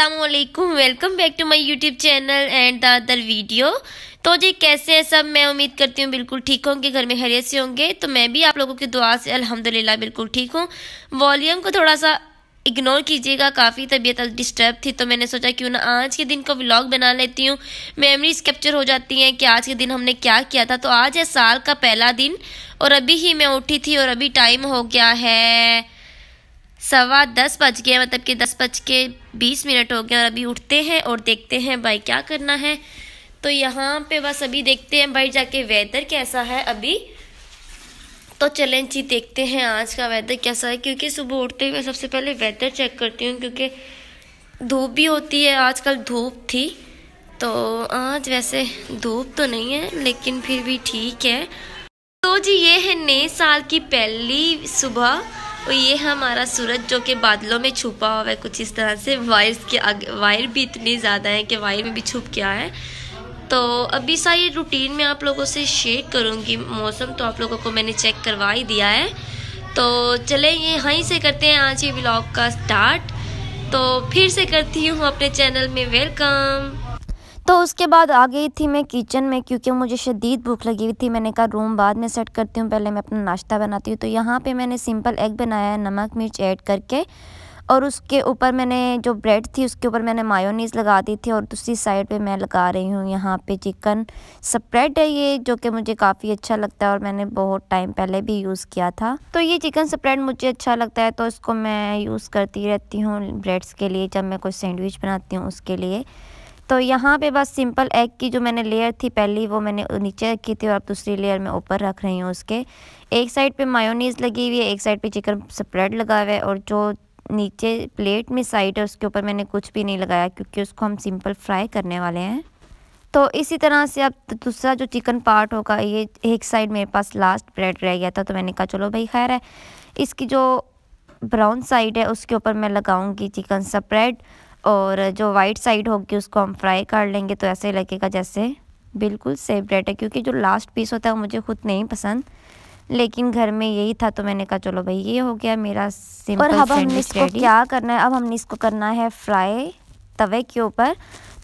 Aslam welcome back to my YouTube channel and the other video तो जी कैसे हैं सब मैं उम्मीद करती हूँ बिल्कुल ठीक होंगे घर में खैरियत से होंगे तो मैं भी आप लोगों की दुआ से अल्हम्दुलिल्लाह बिल्कुल ठीक हूँ वॉल्यूम को थोड़ा सा इग्नोर कीजिएगा काफ़ी तबीयत डिस्टर्ब थी तो मैंने सोचा क्यों ना आज के दिन का व्लॉग बना लेती हूँ मेमोरीज कैप्चर हो जाती हैं कि आज के दिन हमने क्या किया था तो आज है साल का पहला दिन और अभी ही मैं उठी थी और अभी टाइम हो गया है सवा दस बज गए मतलब कि दस बज के बीस मिनट हो गए और अभी उठते हैं और देखते हैं भाई क्या करना है तो यहाँ पे बस अभी देखते हैं भाई जाके वेदर कैसा है अभी तो चलें जी देखते हैं आज का वेदर कैसा है क्योंकि सुबह उठते हुए सबसे पहले वेदर चेक करती हूँ क्योंकि धूप भी होती है आजकल धूप थी तो आज वैसे धूप तो नहीं है लेकिन फिर भी ठीक है तो जी ये है नए साल की पहली सुबह और ये हमारा सूरज जो कि बादलों में छुपा हुआ है कुछ इस तरह से वायर्स के आगे वायर भी इतनी ज़्यादा है कि वायर में भी छुप गया है तो अभी सारी रूटीन में आप लोगों से शेयर करूँगी मौसम तो आप लोगों को मैंने चेक करवा ही दिया है तो चले ये यहीं से करते हैं आज ये ब्लॉग का स्टार्ट तो फिर से करती हूँ अपने चैनल में वेलकम तो उसके बाद आ गई थी मैं किचन में क्योंकि मुझे शदीद भूख लगी हुई थी मैंने कहा रूम बाद में सेट करती हूँ पहले मैं अपना नाश्ता बनाती हूँ तो यहाँ पे मैंने सिंपल एग बनाया है नमक मिर्च ऐड करके और उसके ऊपर मैंने जो ब्रेड थी उसके ऊपर मैंने मायोनीज़ लगा दी थी और दूसरी साइड पे मैं लगा रही हूँ यहाँ पे चिकन स्प्रेड है ये जो कि मुझे काफ़ी अच्छा लगता है और मैंने बहुत टाइम पहले भी यूज़ किया था तो ये चिकन स्प्रेड मुझे अच्छा लगता है तो इसको मैं यूज़ करती रहती हूँ ब्रेड्स के लिए जब मैं कोई सैंडविच बनाती हूँ उसके लिए तो यहाँ पे बस सिंपल एग की जो मैंने लेयर थी पहली वो मैंने नीचे रखी थी और अब दूसरी लेयर में ऊपर रख रही हूँ उसके एक साइड पे मायोनीज़ लगी हुई है एक साइड पे चिकन स्प्रेड लगा हुआ है और जो नीचे प्लेट में साइड है उसके ऊपर मैंने कुछ भी नहीं लगाया क्योंकि उसको हम सिंपल फ्राई करने वाले हैं तो इसी तरह से अब दूसरा जो चिकन पार्ट होगा ये एक साइड मेरे पास लास्ट ब्रेड रह गया था तो मैंने कहा चलो भाई खैर है इसकी जो ब्राउन साइड है उसके ऊपर मैं लगाऊंगी चिकन स्प्रेड और जो वाइट साइड होगी उसको हम फ्राई कर लेंगे तो ऐसे लगेगा जैसे बिल्कुल सेफ ब्रेड है क्योंकि जो लास्ट पीस होता है वो मुझे खुद नहीं पसंद लेकिन घर में यही था तो मैंने कहा चलो भाई ये हो गया मेरा सिंपल और अब हमने इसको क्या करना है अब हमने इसको करना है फ्राई तवे के ऊपर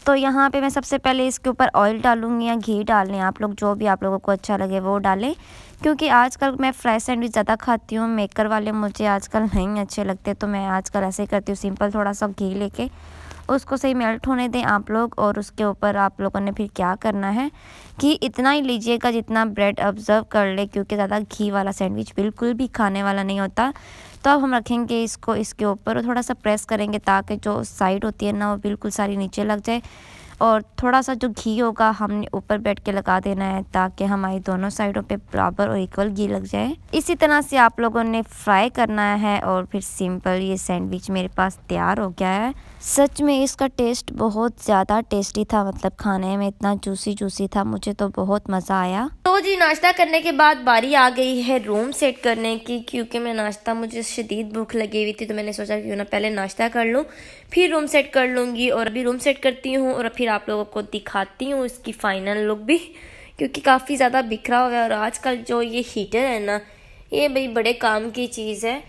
तो यहाँ पे मैं सबसे पहले इसके ऊपर ऑयल डालूँगी या घी डाल लें आप लोग जो भी आप लोगों को अच्छा लगे वो डालें क्योंकि आजकल मैं फ्राई सैंडविच ज़्यादा खाती हूँ मेकर वाले मुझे आजकल नहीं अच्छे लगते तो मैं आजकल ऐसे ही करती हूँ सिंपल थोड़ा सा घी लेके उसको सही मेल्ट होने दें आप लोग और उसके ऊपर आप लोगों ने फिर क्या करना है कि इतना ही लीजिएगा जितना ब्रेड ऑब्ज़र्व कर ले क्योंकि ज़्यादा घी वाला सैंडविच बिल्कुल भी खाने वाला नहीं होता तो अब हम रखेंगे इसको इसके ऊपर और थोड़ा सा प्रेस करेंगे ताकि जो साइड होती है ना वो बिल्कुल सारी नीचे लग जाए और थोड़ा सा जो घी होगा हमने ऊपर बैठ के लगा देना है ताकि हमारी दोनों साइडों पे बराबर और इक्वल घी लग जाए इसी तरह से आप लोगों ने फ्राई करना है और फिर सिंपल ये सैंडविच मेरे पास तैयार हो गया है सच में इसका टेस्ट बहुत ज़्यादा टेस्टी था मतलब खाने में इतना जूसी जूसी था मुझे तो बहुत मज़ा आया जी नाश्ता करने के बाद बारी आ गई है रूम सेट करने की क्योंकि मैं नाश्ता मुझे शदीद भूख लगी हुई थी तो मैंने सोचा क्यों ना पहले नाश्ता कर लूँ फिर रूम सेट कर लूँगी और अभी रूम सेट करती हूँ और फिर आप लोगों को दिखाती हूँ इसकी फाइनल लुक भी क्योंकि काफ़ी ज़्यादा बिखरा हुआ है और आजकल जो ये हीटर है ना ये भाई बड़े काम की चीज़ है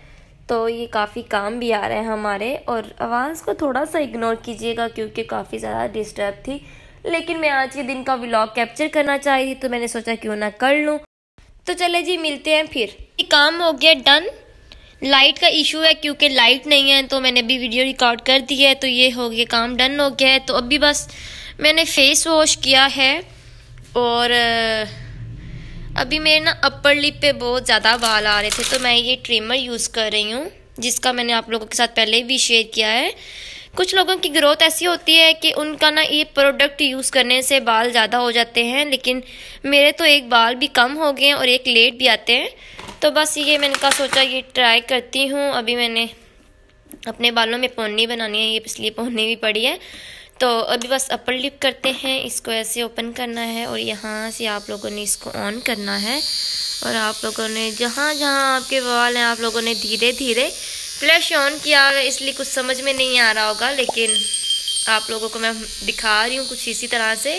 तो ये काफ़ी काम भी आ रहा है हमारे और आवाज़ को थोड़ा सा इग्नोर कीजिएगा क्योंकि काफ़ी ज़्यादा डिस्टर्ब थी लेकिन मैं आज के दिन का व्लॉग कैप्चर करना चाह रही तो मैंने सोचा क्यों ना कर लूँ तो चले जी मिलते हैं फिर काम हो गया डन लाइट का इशू है क्योंकि लाइट नहीं है तो मैंने अभी वीडियो रिकॉर्ड कर दी है तो ये हो गया काम डन हो गया है तो अभी बस मैंने फेस वॉश किया है और अभी मेरे ना अपर लिप पे बहुत ज़्यादा बाल आ रहे थे तो मैं ये ट्रिमर यूज़ कर रही हूँ जिसका मैंने आप लोगों के साथ पहले भी शेयर किया है कुछ लोगों की ग्रोथ ऐसी होती है कि उनका ना ये प्रोडक्ट यूज़ करने से बाल ज़्यादा हो जाते हैं लेकिन मेरे तो एक बाल भी कम हो गए और एक लेट भी आते हैं तो बस ये मैंने कहा सोचा ये ट्राई करती हूँ अभी मैंने अपने बालों में पोनी बनानी है ये इसलिए पोनी भी पड़ी है तो अभी बस अपर लिप करते हैं इसको ऐसे ओपन करना है और यहाँ से आप लोगों ने इसको ऑन करना है और आप लोगों ने जहाँ जहाँ आपके बाल हैं आप लोगों ने धीरे धीरे फ्लैश ऑन किया इसलिए कुछ समझ में नहीं आ रहा होगा लेकिन आप लोगों को मैं दिखा रही हूँ कुछ इसी तरह से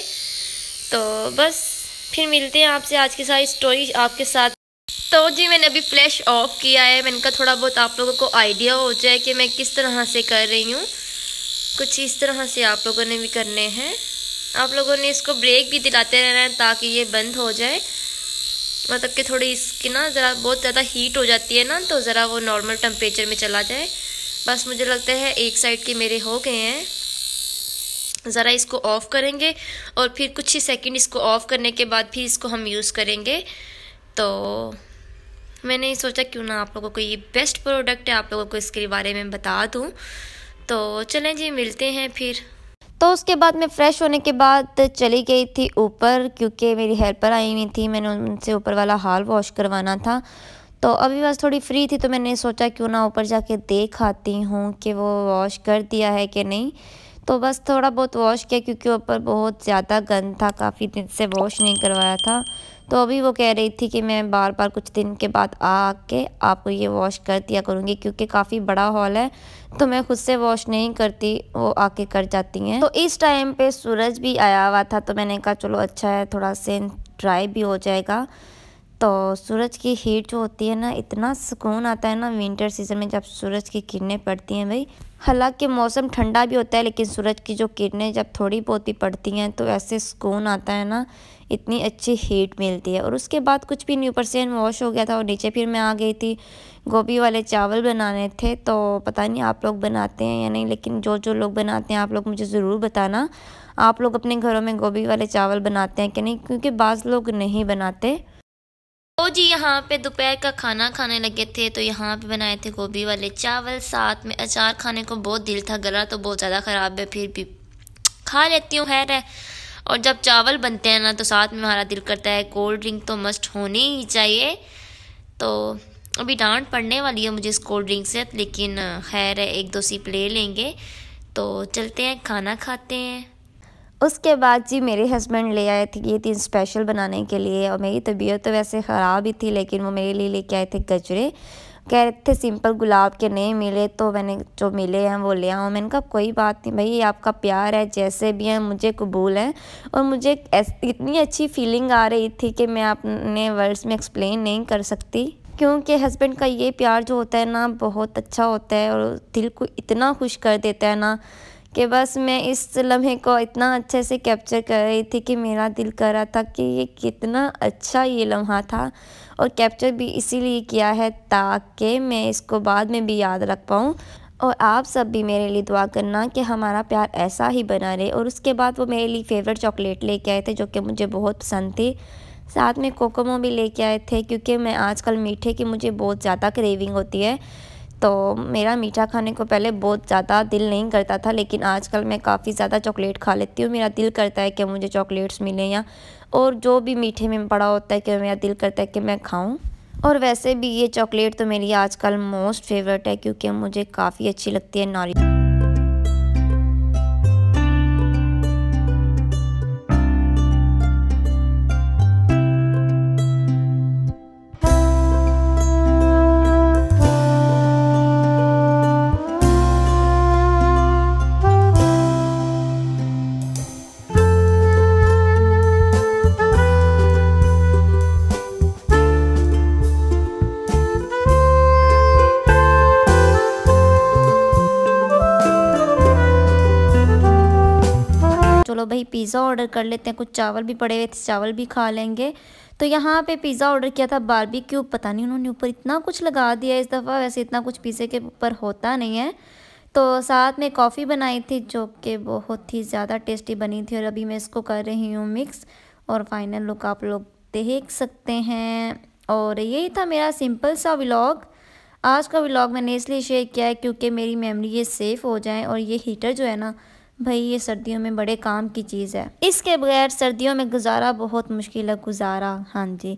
तो बस फिर मिलते हैं आपसे आज की सारी स्टोरी आपके साथ तो जी मैंने अभी फ्लैश ऑफ किया है मैंने कहा थोड़ा बहुत आप लोगों को आइडिया हो जाए कि मैं किस तरह से कर रही हूँ कुछ इस तरह से आप लोगों ने भी करने हैं आप लोगों ने इसको ब्रेक भी दिलाते रहना है ताकि ये बंद हो जाए मतलब कि थोड़ी इसकी ना ज़रा बहुत ज़्यादा हीट हो जाती है ना तो ज़रा वो नॉर्मल टम्परेचर में चला जाए बस मुझे लगता है एक साइड के मेरे हो गए हैं ज़रा इसको ऑफ़ करेंगे और फिर कुछ ही सेकंड इसको ऑफ़ करने के बाद फिर इसको हम यूज़ करेंगे तो मैंने सोचा क्यों ना आप लोगों को ये बेस्ट प्रोडक्ट है आप लोगों को इसके बारे में बता दूँ तो चलें जी मिलते हैं फिर तो उसके बाद मैं फ़्रेश होने के बाद चली गई थी ऊपर क्योंकि मेरी हेल्पर आई हुई थी मैंने उनसे ऊपर वाला हाल वॉश करवाना था तो अभी बस थोड़ी फ्री थी तो मैंने सोचा क्यों ना ऊपर जाके देख आती हूँ कि वो वॉश कर दिया है कि नहीं तो बस थोड़ा बहुत वॉश किया क्योंकि ऊपर बहुत ज़्यादा गंद था काफ़ी दिन से वॉश नहीं करवाया था तो अभी वो कह रही थी कि मैं बार बार कुछ दिन के बाद आके आपको ये वॉश कर दिया करूँगी क्योंकि काफ़ी बड़ा हॉल है तो मैं खुद से वॉश नहीं करती वो आके कर जाती हैं तो इस टाइम पे सूरज भी आया हुआ था तो मैंने कहा चलो अच्छा है थोड़ा से ड्राई भी हो जाएगा तो सूरज की हीट जो होती है ना इतना सुकून आता है ना विंटर सीज़न में जब सूरज की किरणें पड़ती हैं भाई हालांकि मौसम ठंडा भी होता है लेकिन सूरज की जो किरणें जब थोड़ी बहुत भी पड़ती हैं तो ऐसे सुकून आता है ना इतनी अच्छी हीट मिलती है और उसके बाद कुछ भी नहीं ऊपर से वॉश हो गया था और नीचे फिर मैं आ गई थी गोभी वाले चावल बनाने थे तो पता नहीं आप लोग बनाते हैं या नहीं लेकिन जो जो लोग बनाते हैं आप लोग मुझे ज़रूर बताना आप लोग अपने घरों में गोभी वाले चावल बनाते हैं कि नहीं क्योंकि बाज़ लोग नहीं बनाते तो जी यहाँ पे दोपहर का खाना खाने लगे थे तो यहाँ पे बनाए थे गोभी वाले चावल साथ में अचार खाने को बहुत दिल था गला तो बहुत ज़्यादा ख़राब है फिर भी खा लेती हूँ खैर है और जब चावल बनते हैं ना तो साथ में हमारा दिल करता है कोल्ड ड्रिंक तो मस्ट होनी ही चाहिए तो अभी डांट पड़ने वाली है मुझे इस कोल्ड ड्रिंक से लेकिन खैर है एक दो सीप ले लेंगे तो चलते हैं खाना खाते हैं उसके बाद जी मेरे हस्बैंड ले आए थे ये तीन स्पेशल बनाने के लिए और मेरी तबीयत तो वैसे ख़राब ही थी लेकिन वो मेरे लिए लेके आए थे गजरे कह रहे थे सिंपल गुलाब के नहीं मिले तो मैंने जो मिले हैं वो ले आऊँ मैंने कहा कोई बात नहीं भाई आपका प्यार है जैसे भी है मुझे कबूल है और मुझे इतनी अच्छी फीलिंग आ रही थी कि मैं अपने वर्ड्स में एक्सप्लेन नहीं कर सकती क्योंकि हस्बैंड का ये प्यार जो होता है ना बहुत अच्छा होता है और दिल को इतना खुश कर देता है ना कि बस मैं इस लम्हे को इतना अच्छे से कैप्चर कर रही थी कि मेरा दिल कर रहा था कि ये कितना अच्छा ये लम्हा था और कैप्चर भी इसीलिए किया है ताकि मैं इसको बाद में भी याद रख पाऊँ और आप सब भी मेरे लिए दुआ करना कि हमारा प्यार ऐसा ही बना रहे और उसके बाद वो मेरे लिए फेवरेट चॉकलेट लेके आए थे जो कि मुझे बहुत पसंद थी साथ में कोकोमो भी लेके आए थे क्योंकि मैं आजकल मीठे की मुझे बहुत ज़्यादा क्रेविंग होती है तो मेरा मीठा खाने को पहले बहुत ज़्यादा दिल नहीं करता था लेकिन आजकल मैं काफ़ी ज़्यादा चॉकलेट खा लेती हूँ मेरा दिल करता है कि मुझे चॉकलेट्स मिले या और जो भी मीठे में पड़ा होता है कि मेरा दिल करता है कि मैं खाऊँ और वैसे भी ये चॉकलेट तो मेरी आजकल मोस्ट फेवरेट है क्योंकि मुझे काफ़ी अच्छी लगती है नॉलेज ही पिज़्ज़ा ऑर्डर कर लेते हैं कुछ चावल भी पड़े हुए थे चावल भी खा लेंगे तो यहाँ पे पिज़्ज़ा ऑर्डर किया था बारबी क्यूब पता नहीं उन्होंने ऊपर इतना कुछ लगा दिया इस दफ़ा वैसे इतना कुछ पिज़्ज़े के ऊपर होता नहीं है तो साथ में कॉफ़ी बनाई थी जो कि बहुत ही ज़्यादा टेस्टी बनी थी और अभी मैं इसको कर रही हूँ मिक्स और फाइनल लुक आप लोग देख सकते हैं और यही था मेरा सिंपल सा व्लॉग आज का व्लॉग मैंने इसलिए शेयर किया है क्योंकि मेरी मेमोरी ये सेफ़ हो जाए और ये हीटर जो है ना भाई ये सर्दियों में बड़े काम की चीज़ है इसके बगैर सर्दियों में गुजारा बहुत मुश्किल है गुजारा हाँ जी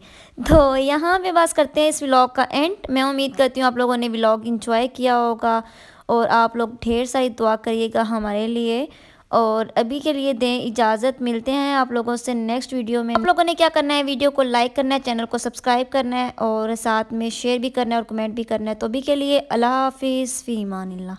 तो यहाँ पे बात करते हैं इस व्लॉग का एंड मैं उम्मीद करती हूँ आप लोगों ने व्लॉग इंजॉय किया होगा और आप लोग ढेर सारी दुआ करिएगा हमारे लिए और अभी के लिए दें इजाज़त मिलते हैं आप लोगों से नेक्स्ट वीडियो में आप लोगों ने क्या करना है वीडियो को लाइक करना है चैनल को सब्सक्राइब करना है और साथ में शेयर भी करना है और कमेंट भी करना है तो अभी के लिए अल्लाह हाफिज़ फ़ी ईमान